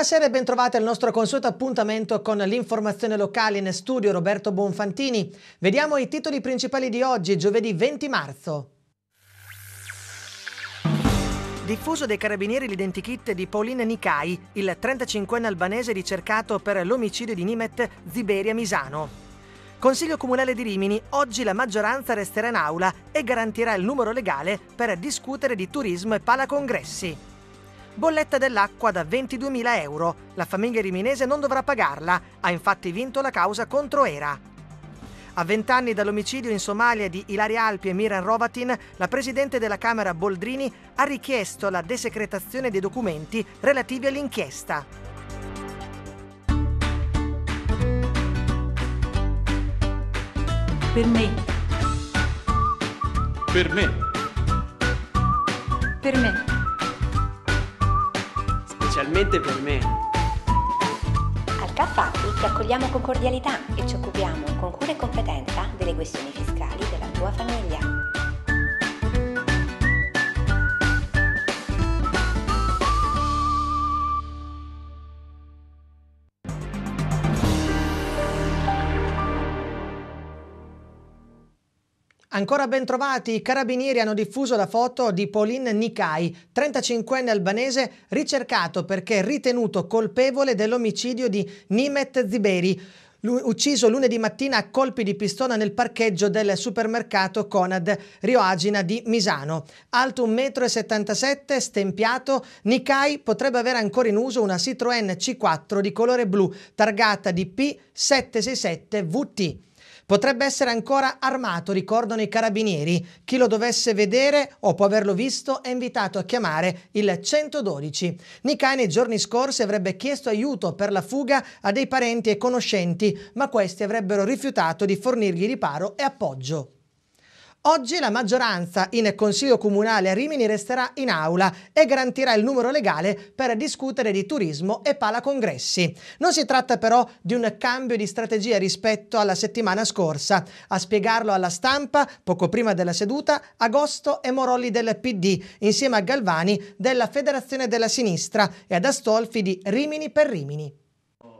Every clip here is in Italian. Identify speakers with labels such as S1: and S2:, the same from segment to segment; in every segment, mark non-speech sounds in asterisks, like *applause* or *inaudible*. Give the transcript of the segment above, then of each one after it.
S1: Buonasera e bentrovati al nostro consueto appuntamento con l'informazione locale in studio Roberto Bonfantini. Vediamo i titoli principali di oggi, giovedì 20 marzo. Diffuso dai carabinieri l'identikit di Pauline Nikai, il 35enne albanese ricercato per l'omicidio di Nimet Ziberia Misano. Consiglio Comunale di Rimini, oggi la maggioranza resterà in aula e garantirà il numero legale per discutere di turismo e palacongressi bolletta dell'acqua da 22.000 euro. La famiglia riminese non dovrà pagarla, ha infatti vinto la causa contro Era. A vent'anni dall'omicidio in Somalia di Ilaria Alpi e Miran Rovatin, la presidente della Camera Boldrini ha richiesto la desecretazione dei documenti relativi all'inchiesta.
S2: Per me.
S3: Per me. Per me specialmente per me.
S4: Al k ti accogliamo con cordialità e ci occupiamo con cura e competenza delle questioni fiscali della tua famiglia.
S1: Ancora ben trovati, i carabinieri hanno diffuso la foto di Pauline Nikai, 35enne albanese, ricercato perché ritenuto colpevole dell'omicidio di Nimet Ziberi, ucciso lunedì mattina a colpi di pistola nel parcheggio del supermercato Conad Rioagina di Misano. Alto 1,77 m, stempiato, Nikai potrebbe avere ancora in uso una Citroën C4 di colore blu, targata di P767VT. Potrebbe essere ancora armato, ricordano i carabinieri. Chi lo dovesse vedere o può averlo visto è invitato a chiamare il 112. Nikai nei giorni scorsi avrebbe chiesto aiuto per la fuga a dei parenti e conoscenti, ma questi avrebbero rifiutato di fornirgli riparo e appoggio. Oggi la maggioranza in Consiglio Comunale a Rimini resterà in aula e garantirà il numero legale per discutere di turismo e palacongressi. Non si tratta però di un cambio di strategia rispetto alla settimana scorsa. A spiegarlo alla stampa, poco prima della seduta, Agosto e Morolli del PD, insieme a Galvani della Federazione della Sinistra e ad Astolfi di Rimini per Rimini.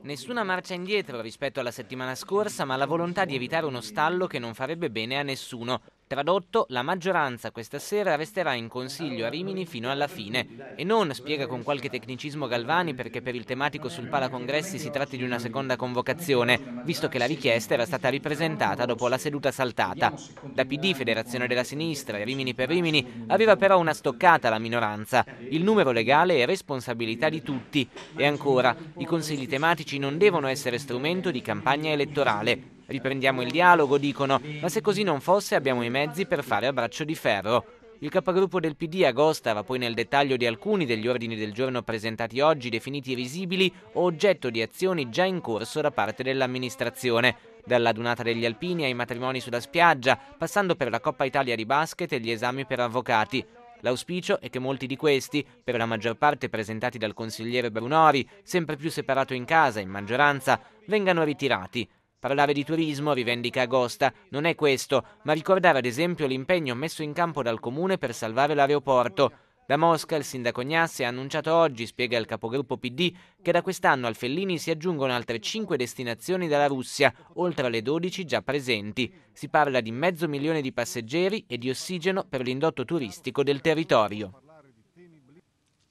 S5: Nessuna marcia indietro rispetto alla settimana scorsa, ma la volontà di evitare uno stallo che non farebbe bene a nessuno. Tradotto, la maggioranza questa sera resterà in consiglio a Rimini fino alla fine e non, spiega con qualche tecnicismo Galvani perché per il tematico sul palacongressi si tratti di una seconda convocazione, visto che la richiesta era stata ripresentata dopo la seduta saltata. Da PD, Federazione della Sinistra e Rimini per Rimini aveva però una stoccata la minoranza, il numero legale è responsabilità di tutti e ancora, i consigli tematici non devono essere strumento di campagna elettorale, Riprendiamo il dialogo, dicono, ma se così non fosse abbiamo i mezzi per fare a braccio di ferro. Il capogruppo del PD Agosta va poi nel dettaglio di alcuni degli ordini del giorno presentati oggi definiti risibili o oggetto di azioni già in corso da parte dell'amministrazione, dalla dunata degli alpini ai matrimoni sulla spiaggia, passando per la Coppa Italia di basket e gli esami per avvocati. L'auspicio è che molti di questi, per la maggior parte presentati dal consigliere Brunori, sempre più separato in casa, in maggioranza, vengano ritirati Parlare di turismo, rivendica Agosta, non è questo, ma ricordare ad esempio l'impegno messo in campo dal comune per salvare l'aeroporto. Da Mosca il sindaco Gnassi ha annunciato oggi, spiega il capogruppo PD, che da quest'anno al Fellini si aggiungono altre 5 destinazioni dalla Russia, oltre alle 12 già presenti. Si parla di mezzo milione di passeggeri e di ossigeno per l'indotto turistico del territorio.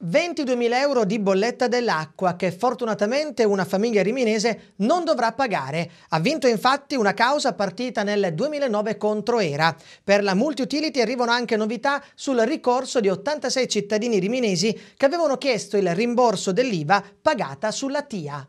S1: 22.000 euro di bolletta dell'acqua che fortunatamente una famiglia riminese non dovrà pagare. Ha vinto infatti una causa partita nel 2009 contro ERA. Per la multi-utility arrivano anche novità sul ricorso di 86 cittadini riminesi che avevano chiesto il rimborso dell'IVA pagata sulla TIA.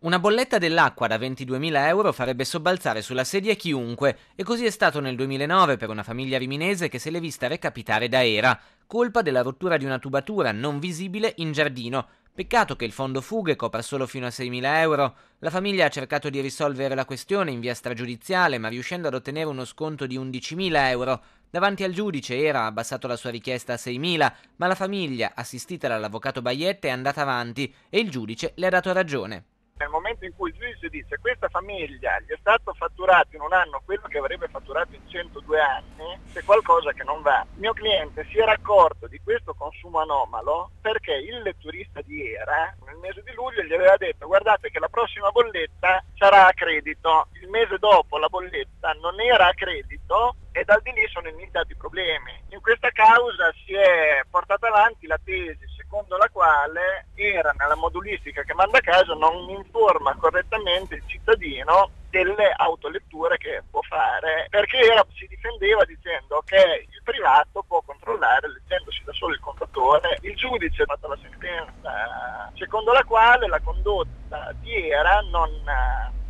S5: Una bolletta dell'acqua da 22.000 euro farebbe sobbalzare sulla sedia chiunque, e così è stato nel 2009 per una famiglia riminese che se l'è vista recapitare da Era, colpa della rottura di una tubatura non visibile in giardino. Peccato che il fondo fughe copra solo fino a 6.000 euro. La famiglia ha cercato di risolvere la questione in via stragiudiziale, ma riuscendo ad ottenere uno sconto di 11.000 euro. Davanti al giudice Era ha abbassato la sua richiesta a 6.000, ma la famiglia, assistita dall'avvocato Baiette, è andata avanti e il giudice le ha dato ragione
S3: nel momento in cui il giudice dice questa famiglia gli è stato fatturato in un anno quello che avrebbe fatturato in 102 anni, c'è qualcosa che non va. Il mio cliente si era accorto di questo consumo anomalo perché il letturista di Era nel mese di luglio gli aveva detto guardate che la prossima bolletta sarà a credito, il mese dopo la bolletta non era a credito e dal di lì sono iniziati i problemi. In questa causa si è portata avanti la tesi secondo la quale era nella modulistica che manda a caso non informa correttamente il cittadino delle autoletture che può fare, perché era, si difendeva dicendo che il privato può controllare, leggendosi da solo il contatore, il giudice ha fatto la sentenza secondo la quale la condotta di Era non,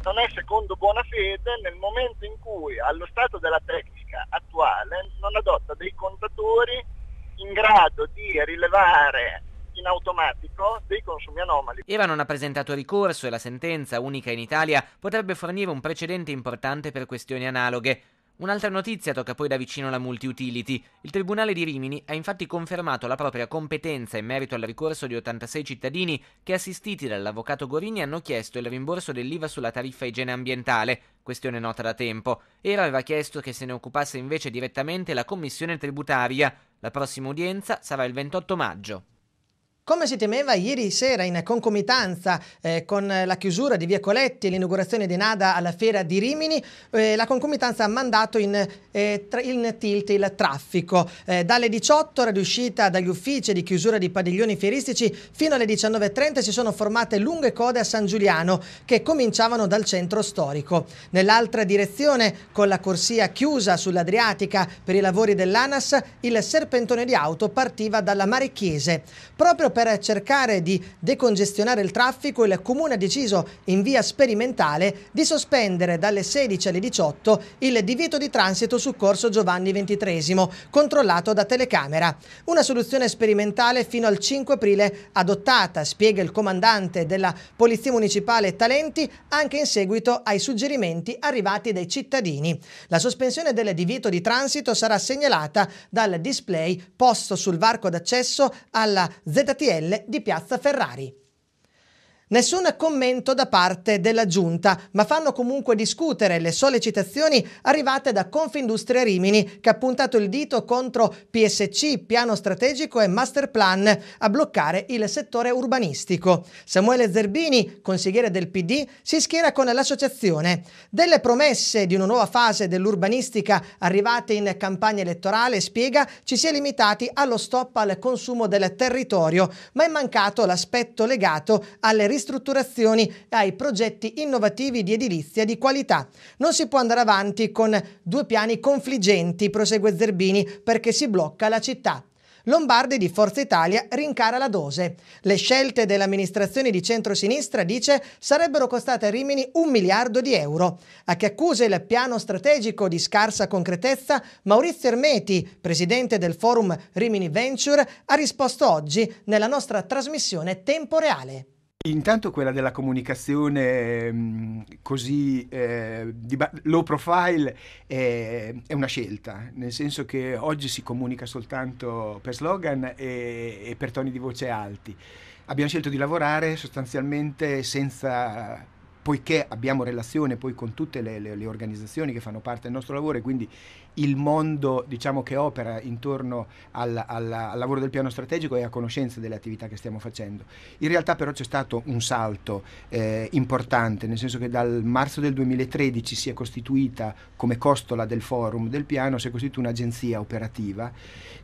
S3: non è secondo buona fede nel momento in cui allo stato della tecnica attuale non adotta dei contatori in grado di rilevare in automatico dei consumi
S5: anomali. Eva non ha presentato ricorso e la sentenza, unica in Italia, potrebbe fornire un precedente importante per questioni analoghe. Un'altra notizia tocca poi da vicino la multiutility. Il Tribunale di Rimini ha infatti confermato la propria competenza in merito al ricorso di 86 cittadini che, assistiti dall'avvocato Gorini, hanno chiesto il rimborso dell'IVA sulla tariffa igiene ambientale, questione nota da tempo. Era aveva chiesto che se ne occupasse invece direttamente la Commissione tributaria. La prossima udienza sarà il 28 maggio.
S1: Come si temeva ieri sera in concomitanza eh, con la chiusura di Via Coletti e l'inaugurazione di Nada alla Fiera di Rimini, eh, la concomitanza ha mandato in, eh, in tilt il traffico. Eh, dalle 18 ora di uscita dagli uffici di chiusura di padiglioni fieristici fino alle 19.30 si sono formate lunghe code a San Giuliano che cominciavano dal centro storico. Nell'altra direzione, con la corsia chiusa sull'Adriatica per i lavori dell'ANAS, il serpentone di auto partiva dalla Marecchiese. Proprio per cercare di decongestionare il traffico, il Comune ha deciso in via sperimentale di sospendere dalle 16 alle 18 il divieto di transito su corso Giovanni XXIII, controllato da telecamera. Una soluzione sperimentale fino al 5 aprile adottata, spiega il comandante della Polizia Municipale Talenti, anche in seguito ai suggerimenti arrivati dai cittadini. La sospensione del divieto di transito sarà segnalata dal display posto sul varco d'accesso alla ZTL CDL di Piazza Ferrari. Nessun commento da parte della giunta, ma fanno comunque discutere le sollecitazioni arrivate da Confindustria Rimini, che ha puntato il dito contro PSC, piano strategico e Masterplan a bloccare il settore urbanistico. Samuele Zerbini, consigliere del PD, si schiera con l'associazione. Delle promesse di una nuova fase dell'urbanistica arrivate in campagna elettorale, spiega, ci si è limitati allo stop al consumo del territorio, ma è mancato l'aspetto legato alle risorse ristrutturazioni e ai progetti innovativi di edilizia di qualità. Non si può andare avanti con due piani confliggenti, prosegue Zerbini, perché si blocca la città. Lombardi di Forza Italia rincara la dose. Le scelte dell'amministrazione amministrazioni di centrosinistra, dice, sarebbero costate a Rimini un miliardo di euro. A che accusa il piano strategico di scarsa concretezza, Maurizio Ermeti, presidente del forum Rimini Venture, ha risposto oggi nella nostra trasmissione Tempo Reale.
S4: Intanto quella della comunicazione mm, così eh, ba- low profile è, è, una scelta, nel senso che oggi si comunica soltanto per slogan e, e per toni di voce alti. Abbiamo scelto di lavorare sostanzialmente senza poiché abbiamo relazione poi con tutte le, le, le, organizzazioni che fanno parte del nostro lavoro e quindi il mondo diciamo, che opera intorno al, al, al, lavoro del piano strategico è a conoscenza delle attività che stiamo facendo. In realtà però c'è stato un salto eh, importante, nel senso che dal marzo del 2013 si è costituita come costola del forum del piano, si è costituita un'agenzia operativa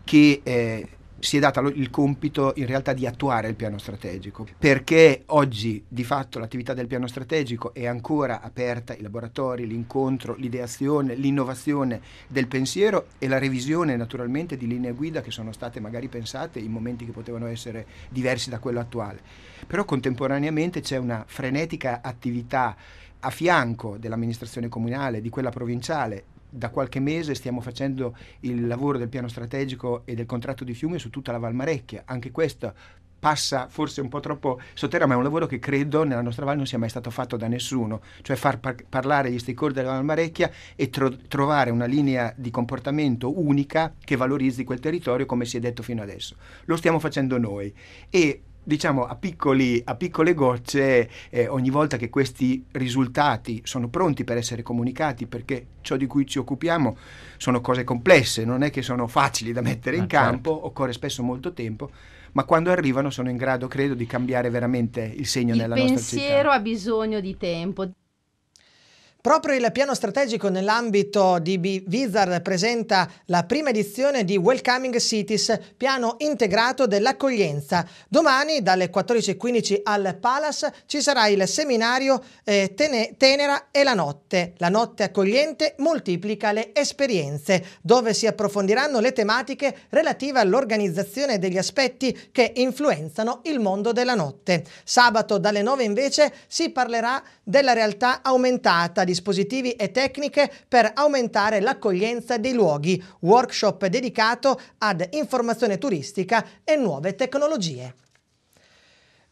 S4: che eh, si è data il compito in realtà di attuare il piano strategico, perché oggi di fatto l'attività del piano strategico è ancora aperta, i laboratori, l'incontro, l'ideazione, l'innovazione del pensiero e la revisione naturalmente di linee guida che sono state magari pensate in momenti che potevano essere diversi da quello attuale. Però contemporaneamente c'è una frenetica attività a fianco dell'amministrazione comunale, di quella provinciale da qualche mese stiamo facendo il lavoro del piano strategico e del contratto di fiume su tutta la Valmarecchia. Anche questo passa forse un po' troppo sotterra, ma è un lavoro che credo nella nostra Val non sia mai stato fatto da nessuno, cioè far par- parlare gli stakeholder della Valmarecchia e tro- trovare una linea di comportamento unica che valorizzi quel territorio come si è detto fino adesso. Lo stiamo facendo noi e diciamo a, piccoli, a piccole gocce eh, ogni volta che questi risultati sono pronti per essere comunicati perché ciò di cui ci occupiamo sono cose complesse, non è che sono facili da mettere in ah, certo. campo, occorre spesso molto tempo ma quando arrivano sono in grado, credo, di cambiare veramente il segno il nella nostra città. Il pensiero
S1: ha bisogno di tempo. Proprio il piano strategico nell'ambito di Vizard presenta la prima edizione di Welcoming Cities, piano integrato dell'accoglienza. Domani dalle 14.15 al Palace ci sarà il seminario eh, tene, Tenera e la notte. La notte accogliente moltiplica le esperienze, dove si approfondiranno le tematiche relative all'organizzazione degli aspetti che influenzano il mondo della notte. Sabato dalle 9 invece si parlerà della realtà aumentata di dispositivi e tecniche per aumentare l'accoglienza dei luoghi, workshop dedicato ad informazione turistica e nuove tecnologie.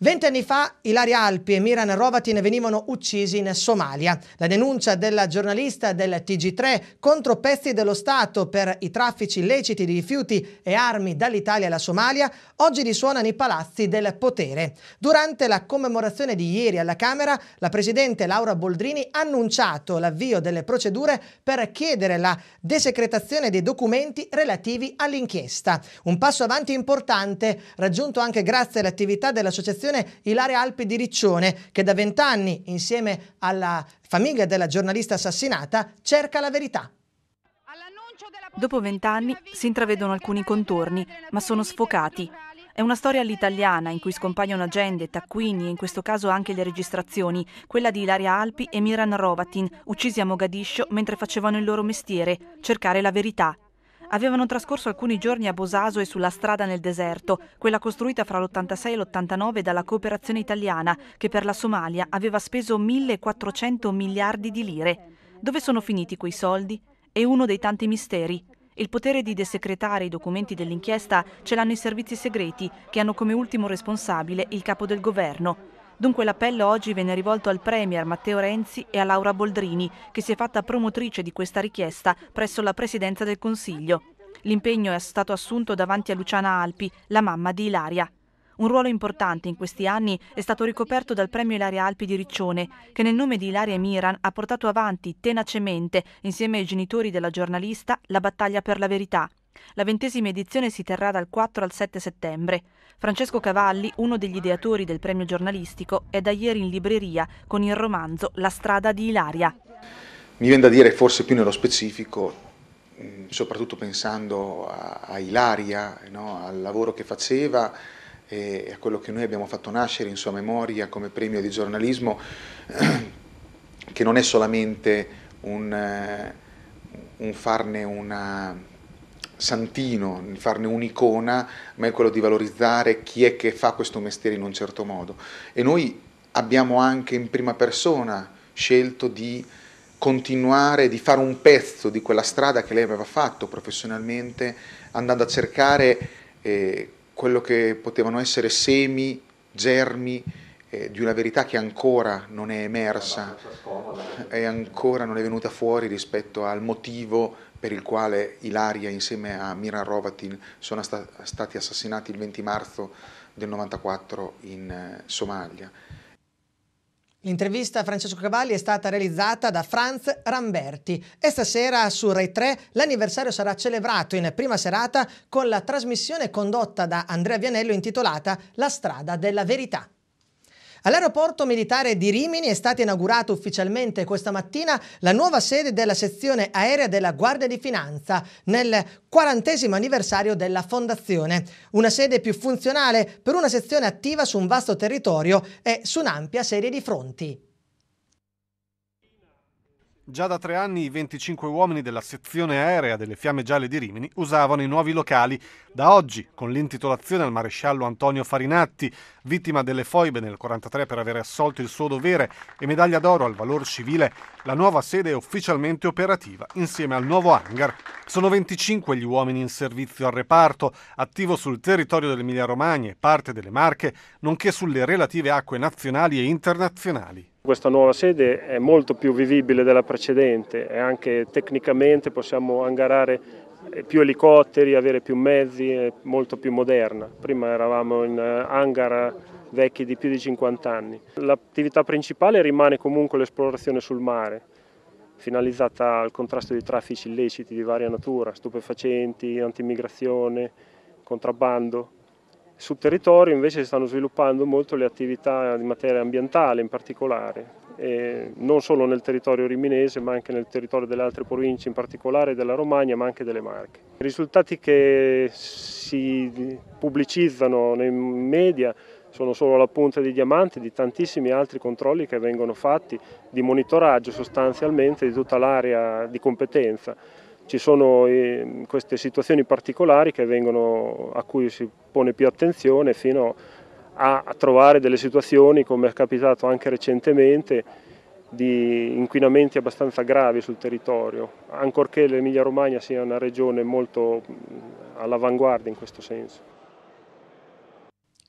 S1: Vent'anni fa Ilaria Alpi e Miran Rovatin venivano uccisi in Somalia. La denuncia della giornalista del TG3 contro pezzi dello Stato per i traffici illeciti di rifiuti e armi dall'Italia alla Somalia oggi risuona nei palazzi del potere. Durante la commemorazione di ieri alla Camera, la Presidente Laura Boldrini ha annunciato l'avvio delle procedure per chiedere la desecretazione dei documenti relativi all'inchiesta. Un passo avanti importante raggiunto anche grazie all'attività dell'Associazione Fondazione Ilaria Alpi di Riccione, che da vent'anni, insieme alla famiglia della giornalista assassinata,
S2: cerca la verità. Dopo vent'anni si intravedono alcuni contorni, ma sono sfocati. È una storia all'italiana in cui scompaiono agende, taccuini e in questo caso anche le registrazioni, quella di Ilaria Alpi e Miran Rovatin, uccisi a Mogadiscio mentre facevano il loro mestiere, cercare la verità. Avevano trascorso alcuni giorni a Bosaso e sulla strada nel deserto, quella costruita fra l'86 e l'89 dalla cooperazione italiana, che per la Somalia aveva speso 1.400 miliardi di lire. Dove sono finiti quei soldi? È uno dei tanti misteri. Il potere di desecretare i documenti dell'inchiesta ce l'hanno i servizi segreti, che hanno come ultimo responsabile il capo del governo. Dunque l'appello oggi viene rivolto al Premier Matteo Renzi e a Laura Boldrini, che si è fatta promotrice di questa richiesta presso la Presidenza del Consiglio. L'impegno è stato assunto davanti a Luciana Alpi, la mamma di Ilaria. Un ruolo importante in questi anni è stato ricoperto dal premio Ilaria Alpi di Riccione, che nel nome di Ilaria Miran ha portato avanti tenacemente, insieme ai genitori della giornalista, la battaglia per la verità. La ventesima edizione si terrà dal 4 al 7 settembre. Francesco Cavalli, uno degli ideatori del premio giornalistico, è da ieri in libreria con il romanzo La strada di Ilaria.
S6: Mi viene da dire forse più nello specifico, soprattutto pensando a, a Ilaria, no? al lavoro che faceva e a quello che noi abbiamo fatto nascere in sua memoria come premio di giornalismo, *clears throat* che non è solamente un, eh, un farne una santino, di farne un'icona, ma è quello di valorizzare chi è che fa questo mestiere in un certo modo. E noi abbiamo anche in prima persona scelto di continuare, di fare un pezzo di quella strada che lei aveva fatto professionalmente, andando a cercare eh, quello che potevano essere semi, germi, eh, di una verità che ancora non è emersa e ancora non è venuta fuori rispetto al motivo per il quale Ilaria insieme a Miran Rovatin sono sta stati assassinati il 20 marzo del 94 in eh, Somalia.
S1: L'intervista a Francesco Cavalli è stata realizzata da Franz Ramberti e stasera su Rai 3 l'anniversario sarà celebrato in prima serata con la trasmissione condotta da Andrea Vianello intitolata La strada della verità. All'aeroporto militare di Rimini è stata inaugurata ufficialmente questa mattina la nuova sede della sezione aerea della Guardia di Finanza nel quarantesimo anniversario della fondazione. Una sede più funzionale per una sezione attiva su un vasto territorio e su un'ampia serie di fronti.
S6: Già da tre anni i 25 uomini della sezione aerea delle Fiamme Gialle di Rimini usavano i nuovi locali. Da oggi, con l'intitolazione al maresciallo Antonio Farinatti, vittima delle foibe nel 1943 per aver assolto il suo dovere e medaglia d'oro al valor civile, la nuova sede è ufficialmente operativa insieme al nuovo hangar. Sono 25 gli uomini in servizio al reparto, attivo sul territorio dell'Emilia-Romagna e parte delle Marche, nonché sulle relative acque nazionali e internazionali.
S7: Questa nuova sede è molto più vivibile della precedente e anche tecnicamente possiamo angarare eh, più elicotteri, avere più mezzi, è eh, molto più moderna. Prima eravamo in eh, hangar vecchi di più di 50 anni. L'attività principale rimane comunque l'esplorazione sul mare, finalizzata al contrasto di traffici illeciti di varia natura, stupefacenti, antimigrazione, contrabbando. Sul territorio invece si stanno sviluppando molto le attività in materia ambientale in particolare, non solo nel territorio riminese ma anche nel territorio delle altre province, in particolare della Romagna ma anche delle Marche. I risultati che si pubblicizzano nei media sono solo la punta di diamante di tantissimi altri controlli che vengono fatti di monitoraggio sostanzialmente di tutta l'area di competenza. Ci sono eh, queste situazioni particolari vengono, a cui si pone più attenzione fino a trovare delle situazioni, come è capitato anche recentemente, di inquinamenti abbastanza gravi sul territorio, ancorché l'Emilia Romagna sia una regione molto mm, all'avanguardia in questo senso.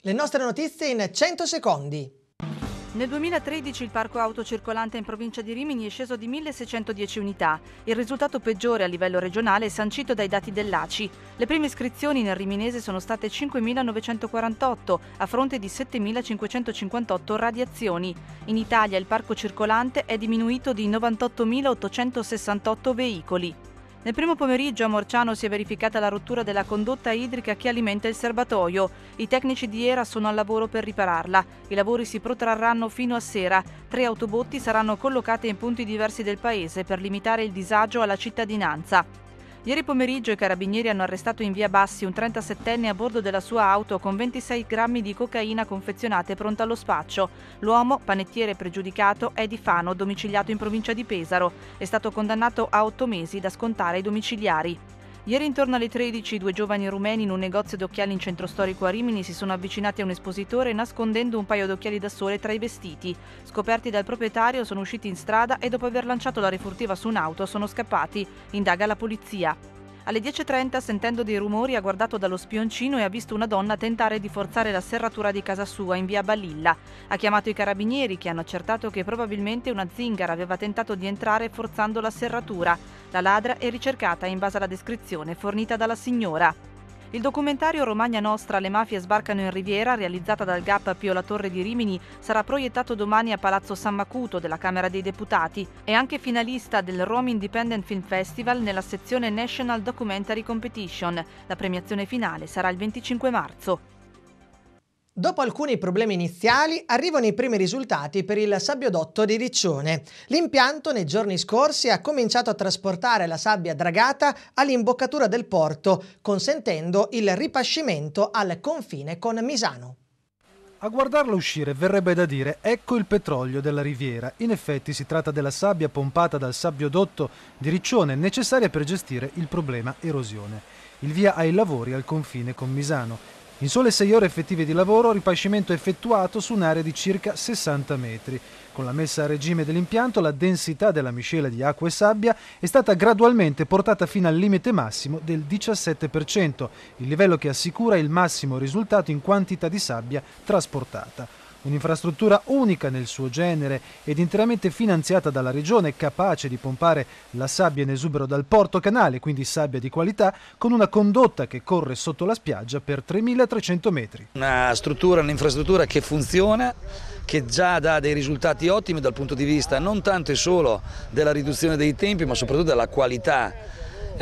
S1: Le nostre notizie in 100 secondi.
S2: Nel 2013 il parco auto circolante in provincia di Rimini è sceso di 1.610 unità. Il risultato peggiore a livello regionale è sancito dai dati dell'ACI. Le prime iscrizioni nel riminese sono state 5.948 a fronte di 7.558 radiazioni. In Italia il parco circolante è diminuito di 98.868 veicoli. Nel primo pomeriggio a Morciano si è verificata la rottura della condotta idrica che alimenta il serbatoio. I tecnici di ERA sono al lavoro per ripararla. I lavori si protrarranno fino a sera. Tre autobotti saranno collocate in punti diversi del paese per limitare il disagio alla cittadinanza. Ieri pomeriggio i carabinieri hanno arrestato in via Bassi un 37enne a bordo della sua auto con 26 grammi di cocaina confezionate pronta allo spaccio. L'uomo, panettiere pregiudicato, è di Fano, domiciliato in provincia di Pesaro. È stato condannato a 8 mesi da scontare ai domiciliari. Ieri intorno alle 13 due giovani rumeni in un negozio d'occhiali in centro storico a Rimini si sono avvicinati a un espositore nascondendo un paio d'occhiali da sole tra i vestiti. Scoperti dal proprietario sono usciti in strada e dopo aver lanciato la refurtiva su un'auto sono scappati, indaga la polizia. Alle 10.30, sentendo dei rumori, ha guardato dallo spioncino e ha visto una donna tentare di forzare la serratura di casa sua in via Balilla. Ha chiamato i carabinieri che hanno accertato che probabilmente una zingara aveva tentato di entrare forzando la serratura. La ladra è ricercata in base alla descrizione fornita dalla signora. Il documentario Romagna Nostra, le mafie sbarcano in Riviera, realizzata dal GAP Pio La Torre di Rimini, sarà proiettato domani a Palazzo San Macuto della Camera dei Deputati. È anche finalista del Rome Independent Film Festival nella sezione National Documentary Competition. La premiazione finale sarà il 25 marzo.
S1: Dopo alcuni problemi iniziali arrivano i primi risultati per il sabbiodotto di Riccione. L'impianto nei giorni scorsi ha cominciato a trasportare la sabbia dragata all'imboccatura del porto, consentendo il ripascimento al confine con Misano.
S6: A guardarla uscire verrebbe da dire ecco il petrolio della riviera. In effetti si tratta della sabbia pompata dal sabbiodotto di Riccione, necessaria per gestire il problema erosione. Il via ai lavori al confine con Misano. In sole 6 ore effettive di lavoro, ripascimento effettuato su un'area di circa 60 metri. Con la messa a regime dell'impianto, la densità della miscela di acqua e sabbia è stata gradualmente portata fino al limite massimo del 17%, il livello che assicura il massimo risultato in quantità di sabbia trasportata. Un'infrastruttura unica nel suo genere ed interamente finanziata dalla regione, capace di pompare la sabbia in esubero dal porto canale, quindi sabbia di qualità, con una condotta che corre sotto la spiaggia per 3.300 metri.
S8: Una struttura, un'infrastruttura che funziona, che già dà dei risultati ottimi dal punto di vista non tanto e solo della riduzione dei tempi, ma soprattutto della qualità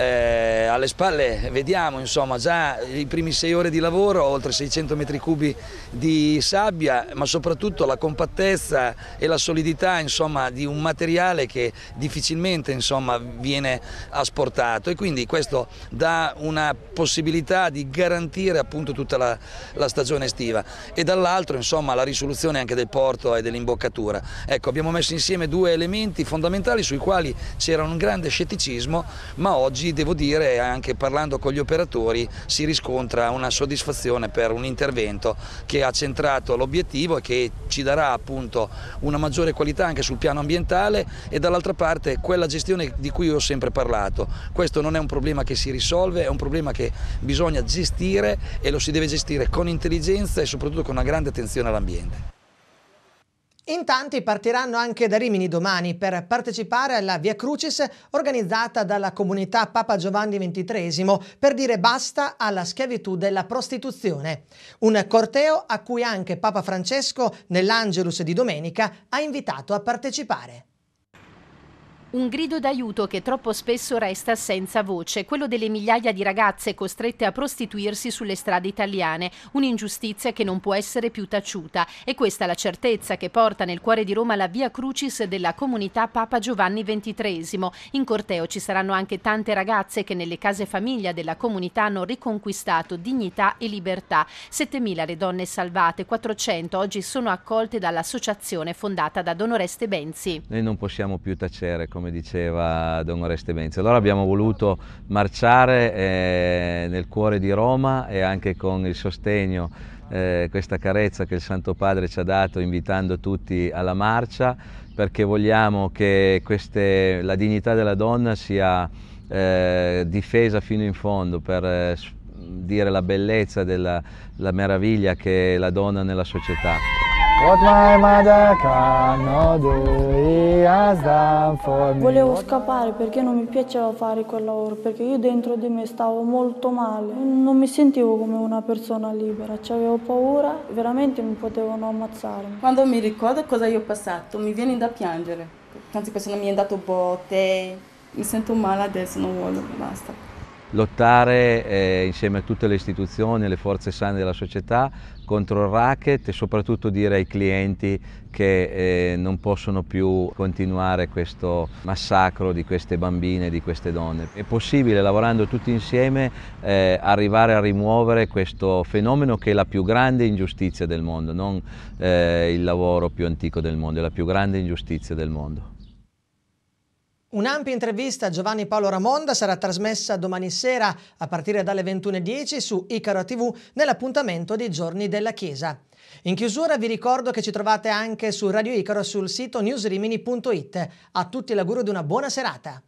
S8: eh, alle spalle vediamo insomma, già i primi sei ore di lavoro, oltre 600 metri cubi di sabbia, ma soprattutto la compattezza e la solidità insomma, di un materiale che difficilmente insomma, viene asportato e quindi questo dà una possibilità di garantire appunto, tutta la, la, stagione estiva e dall'altro la risoluzione anche del porto e dell'imboccatura. Ecco, abbiamo messo insieme due elementi fondamentali sui quali c'era un grande scetticismo, ma oggi devo dire, anche parlando con gli operatori, si riscontra una soddisfazione per un intervento che ha centrato l'obiettivo e che ci darà appunto una maggiore qualità anche sul piano ambientale e dall'altra parte quella gestione di cui ho sempre parlato. Questo non è un problema che si risolve, è un problema che bisogna gestire e lo si deve gestire con intelligenza e soprattutto con una grande attenzione all'ambiente.
S1: In tanti partiranno anche da Rimini domani per partecipare alla Via Crucis organizzata dalla comunità Papa Giovanni XXIII per dire basta alla schiavitù della prostituzione. Un corteo a cui anche Papa Francesco nell'Angelus di domenica ha invitato a partecipare.
S2: Un grido d'aiuto che troppo spesso resta senza voce, quello delle migliaia di ragazze costrette a prostituirsi sulle strade italiane, un'ingiustizia che non può essere più taciuta. E questa è la certezza che porta nel cuore di Roma la via Crucis della comunità Papa Giovanni XXIII. In corteo ci saranno anche tante ragazze che nelle case famiglia della comunità hanno riconquistato dignità e libertà. 7.000 le donne salvate, 400 oggi sono accolte dall'associazione fondata da Don Oreste Benzi.
S9: Noi non possiamo più tacere Con come diceva Don Oreste Benzi. Allora abbiamo voluto marciare eh, nel cuore di Roma e anche con il sostegno eh, questa carezza che il Santo Padre ci ha dato invitando tutti alla marcia perché vogliamo che queste, la dignità della donna sia eh, difesa fino in fondo per eh, dire la bellezza, della, la meraviglia che è la donna nella società.
S2: What my mother
S6: cannot do, he has done for me. Volevo
S2: scappare perché non mi piaceva fare quel lavoro, perché io dentro di me stavo molto male. Non mi sentivo come una persona libera, cioè avevo paura, veramente mi potevano ammazzare. Quando mi ricordo cosa io ho passato, mi viene da piangere. Tante persone mi hanno dato botte, mi sento male adesso, non voglio, basta
S9: lottare eh, insieme a tutte le istituzioni, e le forze sane della società contro il racket e soprattutto dire ai clienti che eh, non possono più continuare questo massacro di queste bambine, e di queste donne. È possibile, lavorando tutti insieme, eh, arrivare a rimuovere questo fenomeno che è la più grande ingiustizia del mondo, non eh, il lavoro più antico del mondo, è la più grande ingiustizia del mondo.
S1: Un'ampia intervista a Giovanni Paolo Ramonda sarà trasmessa domani sera a partire dalle 21.10 su Icaro TV nell'appuntamento dei giorni della Chiesa. In chiusura vi ricordo che ci trovate anche su Radio Icaro sul sito newsrimini.it. A tutti l'auguro di una buona serata.